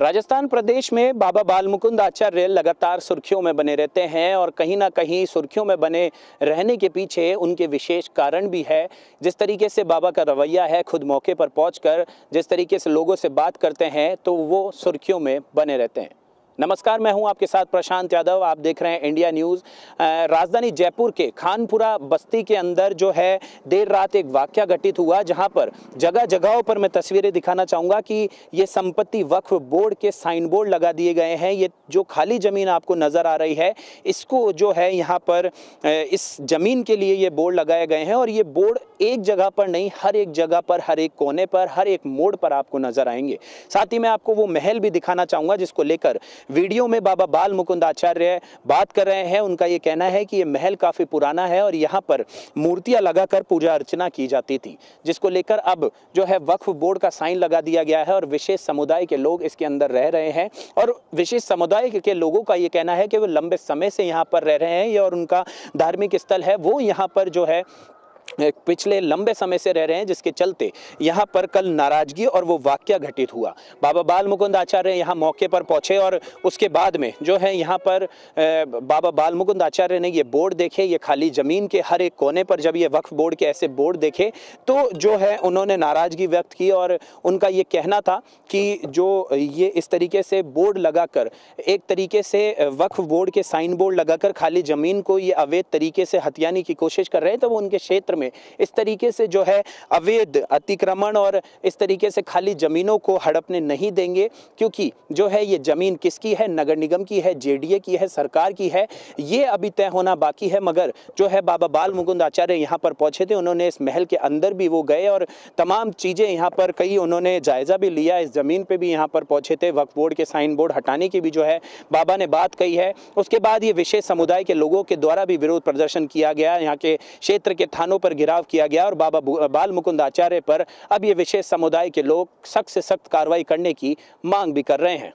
राजस्थान प्रदेश में बाबा बालमुकुंद आचार्य लगातार सुर्खियों में बने रहते हैं और कहीं ना कहीं सुर्खियों में बने रहने के पीछे उनके विशेष कारण भी है जिस तरीके से बाबा का रवैया है खुद मौके पर पहुंचकर जिस तरीके से लोगों से बात करते हैं तो वो सुर्खियों में बने रहते हैं नमस्कार मैं हूं आपके साथ प्रशांत यादव आप देख रहे हैं इंडिया न्यूज़ राजधानी जयपुर के खानपुरा बस्ती के अंदर जो है देर रात एक वाक्य घटित हुआ जहां पर जगह जगहों पर मैं तस्वीरें दिखाना चाहूँगा कि ये संपत्ति वक्फ बोर्ड के साइन बोर्ड लगा दिए गए हैं ये जो खाली ज़मीन आपको नज़र आ रही है इसको जो है यहाँ पर इस ज़मीन के लिए ये बोर्ड लगाए गए हैं और ये बोर्ड एक जगह पर नहीं हर एक जगह पर हर एक कोने पर हर एक मोड़ पर आपको नज़र आएंगे साथ ही मैं आपको वो महल भी दिखाना चाहूँगा जिसको लेकर वीडियो में बाबा बाल मुकुंद आचार्य बात कर रहे हैं उनका ये कहना है कि ये महल काफ़ी पुराना है और यहाँ पर मूर्तियाँ लगाकर पूजा अर्चना की जाती थी जिसको लेकर अब जो है वक्फ बोर्ड का साइन लगा दिया गया है और विशेष समुदाय के लोग इसके अंदर रह रहे हैं और विशेष समुदाय के लोगों का ये कहना है कि वो लंबे समय से यहाँ पर रह रहे हैं और उनका धार्मिक स्थल है वो यहाँ पर जो है पिछले लंबे समय से रह रहे हैं जिसके चलते यहाँ पर कल नाराजगी और वो वाक्य घटित हुआ बाबा बाल मुकुंद आचार्य यहाँ मौके पर पहुँचे और उसके बाद में जो है यहाँ पर बाबा बाल मुकुंद आचार्य ने ये बोर्ड देखे ये खाली ज़मीन के हर एक कोने पर जब ये वक्फ बोर्ड के ऐसे बोर्ड देखे तो जो है उन्होंने नाराज़गी व्यक्त की और उनका ये कहना था कि जो ये इस तरीके से बोर्ड कर एक तरीके से वक्फ बोर्ड के साइन बोर्ड लगा खाली ज़मीन को ये अवैध तरीके से हथियाने की कोशिश कर रहे हैं तो वो उनके क्षेत्र क्षेत्र में इस तरीके से जो है अवैध अतिक्रमण और इस तरीके से खाली ज़मीनों को हड़पने नहीं देंगे क्योंकि जो है ये ज़मीन किसकी है नगर निगम की है जेडीए की है सरकार की है ये अभी तय होना बाकी है मगर जो है बाबा बाल मुकुंद आचार्य यहाँ पर पहुँचे थे उन्होंने इस महल के अंदर भी वो गए और तमाम चीज़ें यहाँ पर कई उन्होंने जायज़ा भी लिया इस ज़मीन पर भी यहाँ पर पहुँचे थे वक्फ बोर्ड के साइन बोर्ड हटाने की भी जो है बाबा ने बात कही है उसके बाद ये विशेष समुदाय के लोगों के द्वारा भी विरोध प्रदर्शन किया गया यहाँ के क्षेत्र के थानों पर गिराव किया गया और बाबा बाल मुकुंद आचार्य पर अब ये विशेष समुदाय के लोग सख्त से सख्त कार्रवाई करने की मांग भी कर रहे हैं